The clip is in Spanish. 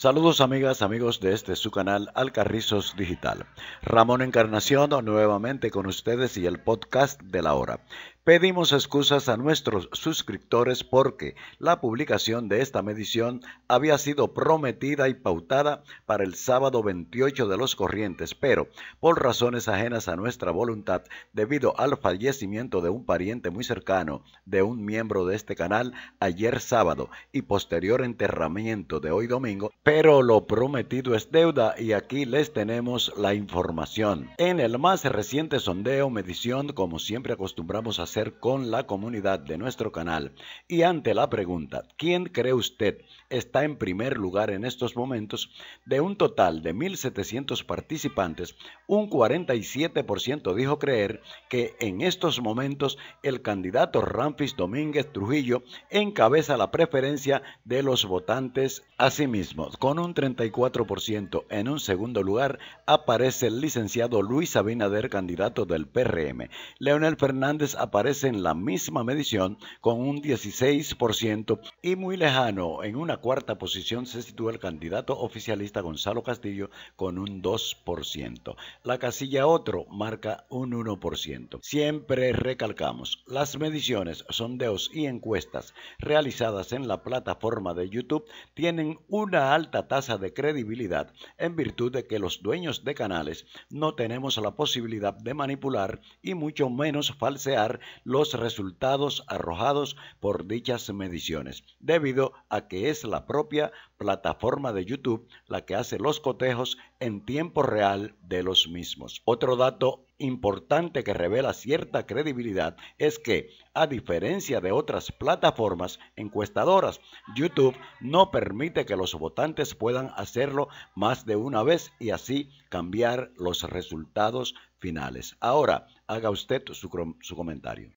Saludos amigas, amigos de este su canal Alcarrizos Digital. Ramón Encarnación nuevamente con ustedes y el podcast de la hora. Pedimos excusas a nuestros suscriptores porque la publicación de esta medición había sido prometida y pautada para el sábado 28 de los corrientes, pero por razones ajenas a nuestra voluntad, debido al fallecimiento de un pariente muy cercano de un miembro de este canal ayer sábado y posterior enterramiento de hoy domingo, pero lo prometido es deuda y aquí les tenemos la información. En el más reciente sondeo, medición, como siempre acostumbramos a hacer con la comunidad de nuestro canal, y ante la pregunta, ¿quién cree usted está en primer lugar en estos momentos? De un total de 1.700 participantes, un 47% dijo creer que en estos momentos el candidato Ramfis Domínguez Trujillo encabeza la preferencia de los votantes a sí mismos con un 34%. En un segundo lugar aparece el licenciado Luis Abinader, candidato del PRM. Leonel Fernández aparece en la misma medición con un 16% y muy lejano, en una cuarta posición se sitúa el candidato oficialista Gonzalo Castillo con un 2%. La casilla otro marca un 1%. Siempre recalcamos, las mediciones, sondeos y encuestas realizadas en la plataforma de YouTube tienen una alta alta tasa de credibilidad en virtud de que los dueños de canales no tenemos la posibilidad de manipular y mucho menos falsear los resultados arrojados por dichas mediciones, debido a que es la propia plataforma de YouTube la que hace los cotejos en tiempo real de los mismos. Otro dato importante que revela cierta credibilidad es que, a diferencia de otras plataformas encuestadoras, YouTube no permite que los votantes puedan hacerlo más de una vez y así cambiar los resultados finales. Ahora, haga usted su, su comentario.